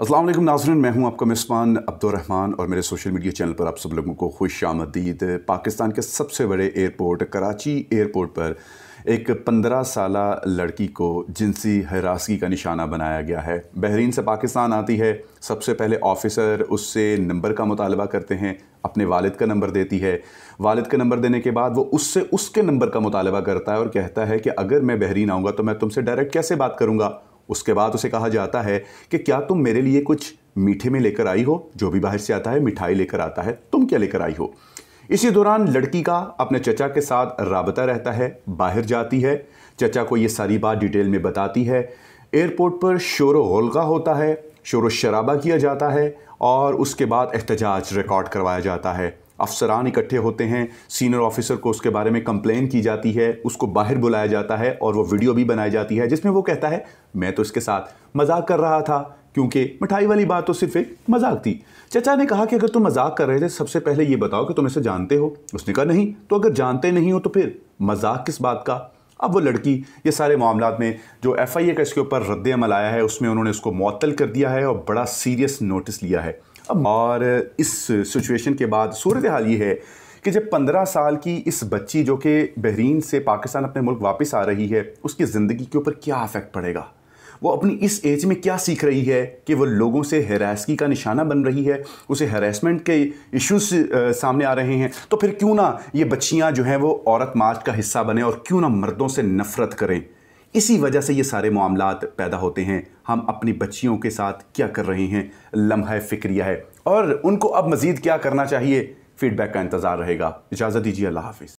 असलम नाजरन मैं हूं आपका मिसमान अब्दुलरहमान और मेरे सोशल मीडिया चैनल पर आप सब लोगों को खुश आमदीद पाकिस्तान के सबसे बड़े एयरपोर्ट कराची एयरपोर्ट पर एक पंद्रह साल लड़की को जिनसी हरासगी का निशाना बनाया गया है बहरीन से पाकिस्तान आती है सबसे पहले ऑफिसर उससे नंबर का मुतालबा करते हैं अपने वालिद का नंबर देती है वालिद का नंबर देने के बाद वो उससे उसके नंबर का मुतालबा करता है और कहता है कि अगर मैं बहरीन आऊँगा तो मैं तुमसे डायरेक्ट कैसे बात करूँगा उसके बाद उसे कहा जाता है कि क्या तुम मेरे लिए कुछ मीठे में लेकर आई हो जो भी बाहर से आता है मिठाई लेकर आता है तुम क्या लेकर आई हो इसी दौरान लड़की का अपने चचा के साथ रबता रहता है बाहर जाती है चचा को ये सारी बात डिटेल में बताती है एयरपोर्ट पर शोर होलगा होता है शोर शराबा किया जाता है और उसके बाद एहतजाज रिकॉर्ड करवाया जाता है अफसरान इकट्ठे होते हैं सीनियर ऑफिसर को उसके बारे में कंप्लेन की जाती है उसको बाहर बुलाया जाता है और वो वीडियो भी बनाई जाती है जिसमें वो कहता है मैं तो इसके साथ मजाक कर रहा था क्योंकि मिठाई वाली बात तो सिर्फ एक मजाक थी चचा ने कहा कि अगर तुम मजाक कर रहे थे सबसे पहले ये बताओ कि तुम इसे जानते हो उसने कहा नहीं तो अगर जानते नहीं हो तो फिर मजाक किस बात का अब वो लड़की ये सारे मामला में जो एफ आई ए का इसके ऊपर रद्द अमल आया है उसमें उन्होंने उसको मअतल कर दिया है और बड़ा सीरियस नोटिस लिया है अब और इस सिचुएशन के बाद सूरत हाल ये है कि जब पंद्रह साल की इस बच्ची जो कि बहरीन से पाकिस्तान अपने मुल्क वापस आ रही है उसकी ज़िंदगी के ऊपर क्या अफेक्ट पड़ेगा वो अपनी इस एज में क्या सीख रही है कि वो लोगों से हरासगी का निशाना बन रही है उसे हरासमेंट के इश्यूज सामने आ रहे हैं तो फिर क्यों ना ये बच्चियाँ जो हैं वो औरत मार्च का हिस्सा बने और क्यों ना मर्दों से नफ़रत करें इसी वजह से ये सारे मामला पैदा होते हैं हम अपनी बच्चियों के साथ क्या कर रहे हैं लम्हा फ़िक्रिया है और उनको अब मज़ीद क्या करना चाहिए फीडबैक का इंतज़ार रहेगा इजाज़त दीजिए अल्लाह हाफिज़